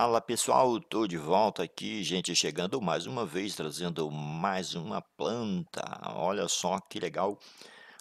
Fala pessoal, estou de volta aqui, gente, chegando mais uma vez trazendo mais uma planta. Olha só que legal.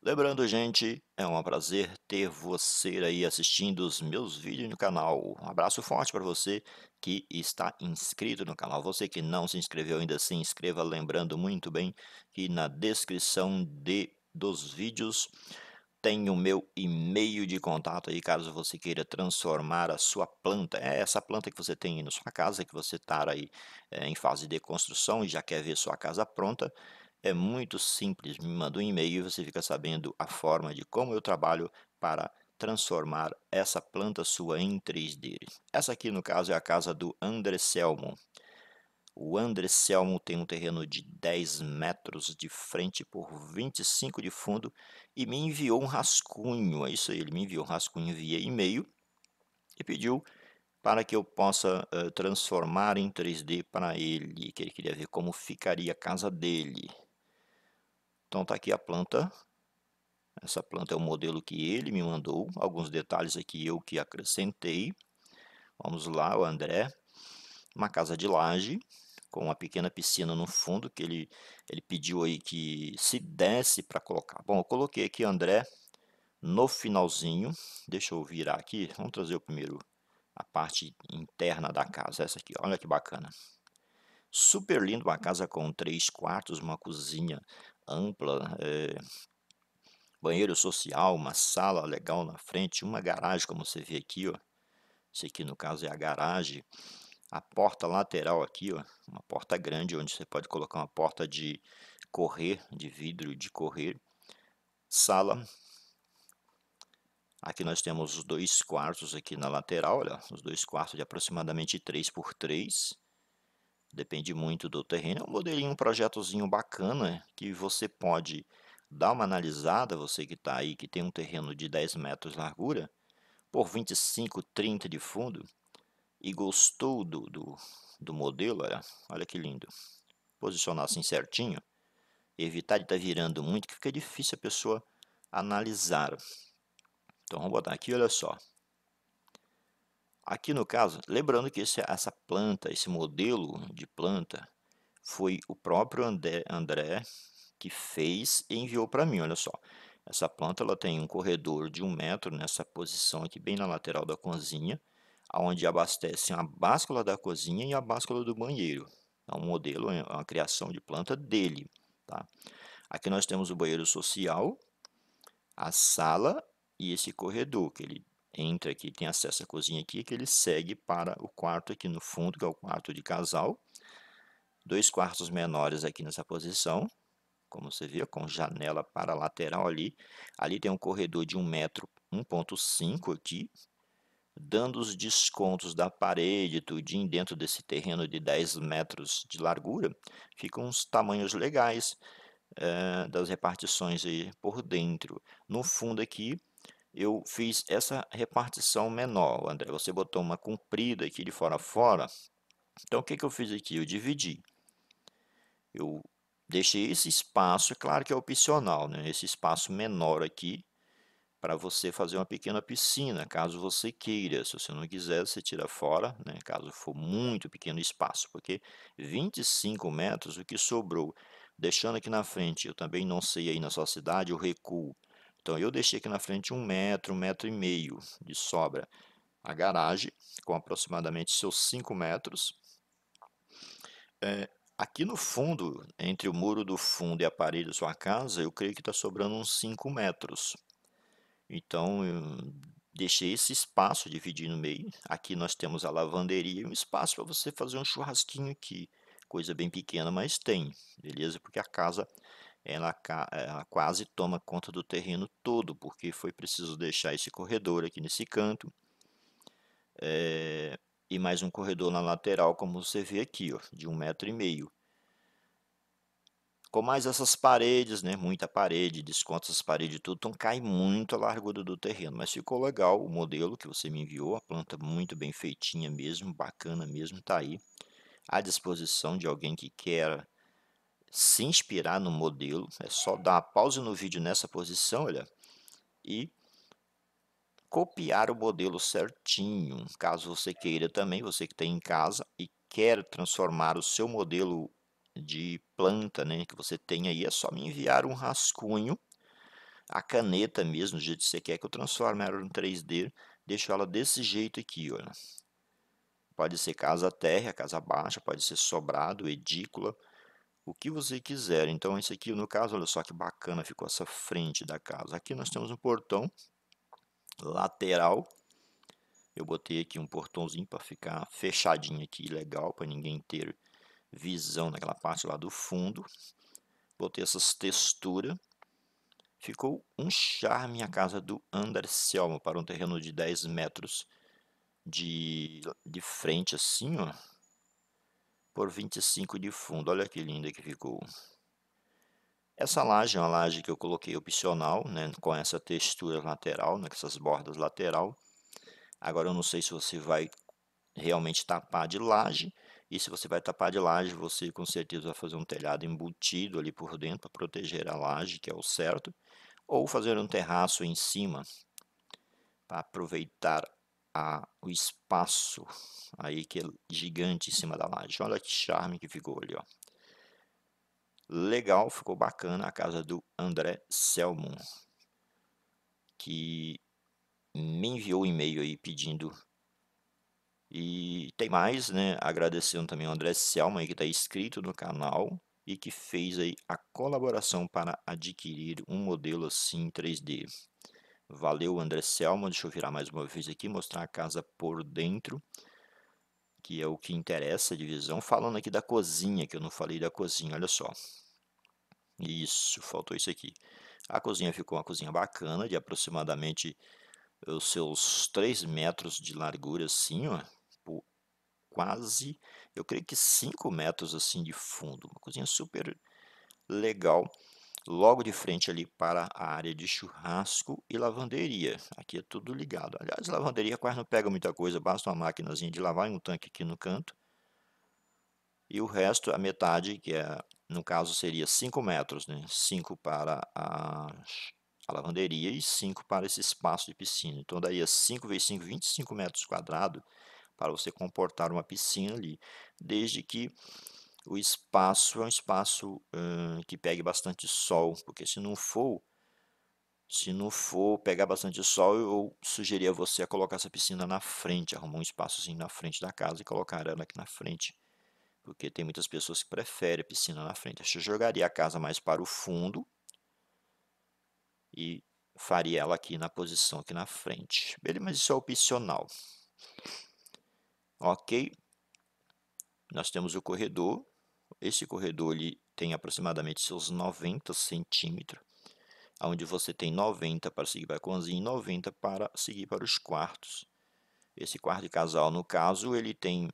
Lembrando, gente, é um prazer ter você aí assistindo os meus vídeos no canal. Um abraço forte para você que está inscrito no canal. Você que não se inscreveu ainda, se inscreva, lembrando muito bem que na descrição de dos vídeos tem o meu e-mail de contato aí, caso você queira transformar a sua planta. É essa planta que você tem aí na sua casa, que você está aí é, em fase de construção e já quer ver sua casa pronta. É muito simples, me manda um e-mail e você fica sabendo a forma de como eu trabalho para transformar essa planta sua em 3D. Essa aqui, no caso, é a casa do André Selmon. O André Selmo tem um terreno de 10 metros de frente por 25 de fundo e me enviou um rascunho. É isso aí, ele me enviou um rascunho via e-mail e pediu para que eu possa uh, transformar em 3D para ele, que ele queria ver como ficaria a casa dele. Então tá aqui a planta. Essa planta é o modelo que ele me mandou. Alguns detalhes aqui eu que acrescentei. Vamos lá, o André. Uma casa de laje, com uma pequena piscina no fundo, que ele, ele pediu aí que se desse para colocar. Bom, eu coloquei aqui André no finalzinho, deixa eu virar aqui, vamos trazer o primeiro a parte interna da casa, essa aqui, olha que bacana. Super lindo, uma casa com três quartos, uma cozinha ampla, é, banheiro social, uma sala legal na frente, uma garagem, como você vê aqui, ó. Isso aqui no caso é a garagem a porta lateral aqui, ó, uma porta grande onde você pode colocar uma porta de correr, de vidro de correr, sala. Aqui nós temos os dois quartos aqui na lateral, olha, os dois quartos de aproximadamente 3 por 3. Depende muito do terreno, é um modelinho, um projetozinho bacana que você pode dar uma analisada, você que está aí, que tem um terreno de 10 metros de largura, por 25, 30 de fundo, e gostou do, do, do modelo, olha, olha que lindo. Posicionar assim certinho, evitar de estar tá virando muito, que fica difícil a pessoa analisar. Então vamos botar aqui, olha só. Aqui no caso, lembrando que esse, essa planta, esse modelo de planta, foi o próprio André, André que fez e enviou para mim, olha só. Essa planta ela tem um corredor de um metro nessa posição aqui, bem na lateral da cozinha onde abastecem a báscula da cozinha e a báscula do banheiro. É um modelo, é uma criação de planta dele. Tá? Aqui nós temos o banheiro social, a sala e esse corredor, que ele entra aqui, tem acesso à cozinha aqui, que ele segue para o quarto aqui no fundo, que é o quarto de casal. Dois quartos menores aqui nessa posição, como você vê, com janela para lateral ali. Ali tem um corredor de 1,5 metro aqui, dando os descontos da parede, tudinho dentro desse terreno de 10 metros de largura, ficam os tamanhos legais é, das repartições aí por dentro. No fundo aqui, eu fiz essa repartição menor, André, você botou uma comprida aqui de fora a fora, então o que, que eu fiz aqui? Eu dividi. Eu deixei esse espaço, é claro que é opcional, né? esse espaço menor aqui, para você fazer uma pequena piscina, caso você queira. Se você não quiser, você tira fora, né? caso for muito pequeno espaço, porque 25 metros, o que sobrou, deixando aqui na frente, eu também não sei aí na sua cidade, o recuo. Então, eu deixei aqui na frente um metro, um metro e meio de sobra. A garagem, com aproximadamente seus 5 metros. É, aqui no fundo, entre o muro do fundo e a parede da sua casa, eu creio que está sobrando uns 5 metros. Então, eu deixei esse espaço dividido no meio. Aqui nós temos a lavanderia e um espaço para você fazer um churrasquinho aqui. Coisa bem pequena, mas tem, beleza? Porque a casa ela, ela, quase toma conta do terreno todo, porque foi preciso deixar esse corredor aqui nesse canto. É, e mais um corredor na lateral, como você vê aqui, ó, de um metro e meio com mais essas paredes, né? Muita parede, desconto essas paredes tudo, então cai muito a largura do terreno. Mas ficou legal o modelo que você me enviou, a planta muito bem feitinha mesmo, bacana mesmo, tá aí à disposição de alguém que quer se inspirar no modelo. É só dar uma pausa no vídeo nessa posição, olha, e copiar o modelo certinho. Caso você queira também, você que tem em casa e quer transformar o seu modelo de planta né, que você tem aí, é só me enviar um rascunho, a caneta mesmo, do jeito que você quer que eu transforme ela em 3D, deixo ela desse jeito aqui, olha. Pode ser casa térrea, casa baixa, pode ser sobrado, edícula, o que você quiser. Então, esse aqui, no caso, olha só que bacana ficou essa frente da casa. Aqui nós temos um portão lateral. Eu botei aqui um portãozinho para ficar fechadinho aqui, legal, para ninguém ter visão naquela parte lá do fundo, botei essas texturas, ficou um charme a casa do Andarcelmo para um terreno de 10 metros de, de frente assim, ó, por 25 de fundo, olha que linda que ficou. Essa laje é uma laje que eu coloquei opcional, né, com essa textura lateral, né, com essas bordas lateral. Agora eu não sei se você vai realmente tapar de laje, e se você vai tapar de laje, você com certeza vai fazer um telhado embutido ali por dentro para proteger a laje, que é o certo, ou fazer um terraço em cima para aproveitar a, o espaço aí que é gigante em cima da laje. Olha que charme que ficou ali, ó. Legal, ficou bacana a casa do André Selmon, que me enviou um e-mail aí pedindo e tem mais, né? Agradecendo também ao André Selma, que está inscrito no canal e que fez aí a colaboração para adquirir um modelo assim 3D. Valeu, André Selma. Deixa eu virar mais uma vez aqui, mostrar a casa por dentro, que é o que interessa a divisão. Falando aqui da cozinha, que eu não falei da cozinha, olha só. Isso, faltou isso aqui. A cozinha ficou uma cozinha bacana, de aproximadamente eh, os seus 3 metros de largura, assim, ó quase, eu creio que 5 metros assim de fundo. Uma cozinha super legal. Logo de frente ali para a área de churrasco e lavanderia. Aqui é tudo ligado. Aliás, lavanderia quase não pega muita coisa. Basta uma maquinazinha de lavar e um tanque aqui no canto. E o resto, a metade, que é, no caso seria 5 metros. 5 né? para a a lavanderia e 5 para esse espaço de piscina. Então daria 5 vezes 5, 25 metros quadrados, para você comportar uma piscina ali, desde que o espaço é um espaço hum, que pegue bastante sol, porque se não for, se não for pegar bastante sol, eu sugeria você a colocar essa piscina na frente, arrumar um espaçozinho na frente da casa e colocar ela aqui na frente, porque tem muitas pessoas que preferem a piscina na frente. Eu jogaria a casa mais para o fundo e faria ela aqui na posição aqui na frente. Beleza, mas isso é opcional. Ok. Nós temos o corredor. Esse corredor ele tem aproximadamente seus 90 centímetros, onde você tem 90 para seguir para a cozinha e 90 para seguir para os quartos. Esse quarto de casal, no caso, ele tem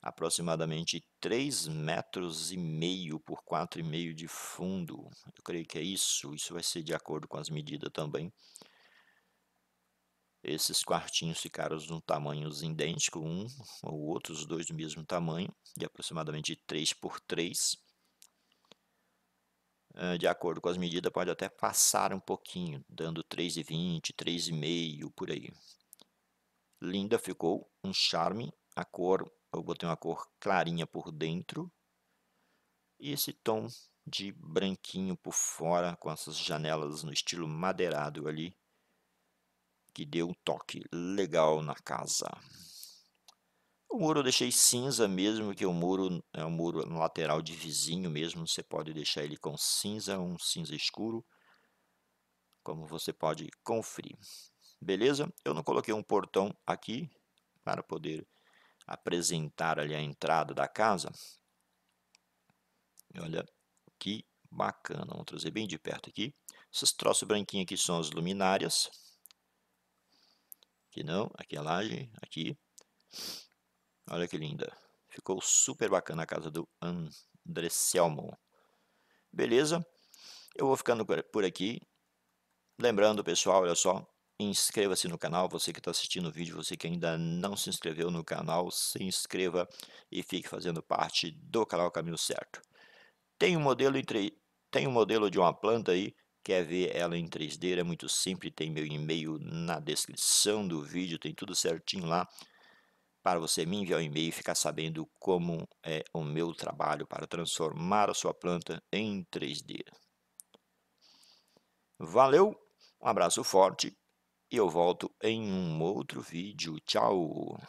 aproximadamente 3 metros e meio por 4,5 de fundo. Eu creio que é isso. Isso vai ser de acordo com as medidas também esses quartinhos ficaram de um tamanho idêntico, um ou outro, os dois do mesmo tamanho, de aproximadamente 3 por 3. De acordo com as medidas, pode até passar um pouquinho, dando 3,20, 3,5 por aí. Linda ficou, um charme. A cor, eu botei uma cor clarinha por dentro e esse tom de branquinho por fora, com essas janelas no estilo madeirado ali, que deu um toque legal na casa. O muro eu deixei cinza mesmo, que o é muro é um muro lateral de vizinho mesmo, você pode deixar ele com cinza, um cinza escuro, como você pode conferir. Beleza? Eu não coloquei um portão aqui para poder apresentar ali a entrada da casa. Olha que bacana, vamos trazer bem de perto aqui. Esses troços branquinhos aqui são as luminárias, Aqui não, aqui é a laje, aqui. Olha que linda. Ficou super bacana a casa do André Selmo. Beleza? Eu vou ficando por aqui. Lembrando, pessoal, olha só. Inscreva-se no canal, você que está assistindo o vídeo, você que ainda não se inscreveu no canal, se inscreva e fique fazendo parte do canal Caminho Certo. Tem um modelo, entre... Tem um modelo de uma planta aí Quer ver ela em 3D? É muito simples, tem meu e-mail na descrição do vídeo, tem tudo certinho lá para você me enviar um e-mail e ficar sabendo como é o meu trabalho para transformar a sua planta em 3D. Valeu, um abraço forte e eu volto em um outro vídeo. Tchau!